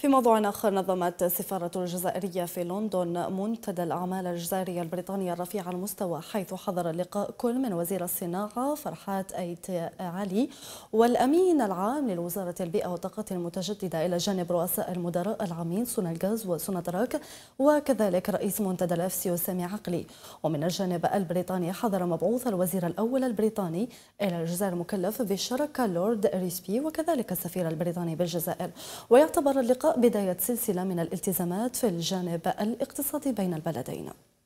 في موضوع آخر نظمت السفارة الجزائرية في لندن منتدى الأعمال الجزائرية البريطانية الرفيع المستوى حيث حضر اللقاء كل من وزير الصناعة فرحات أيت علي والأمين العام للوزارة البيئة والطاقات المتجددة إلى جانب رؤساء المدراء العامين سون الغاز وسون تراك وكذلك رئيس منتدى الأفسيو سامي عقلي ومن الجانب البريطاني حضر مبعوث الوزير الأول البريطاني إلى الجزائر مكلف بالشركة لورد ريسبي وكذلك السفير البريطاني بالجزائر ويعتبر اللقاء بداية سلسلة من الالتزامات في الجانب الاقتصادي بين البلدين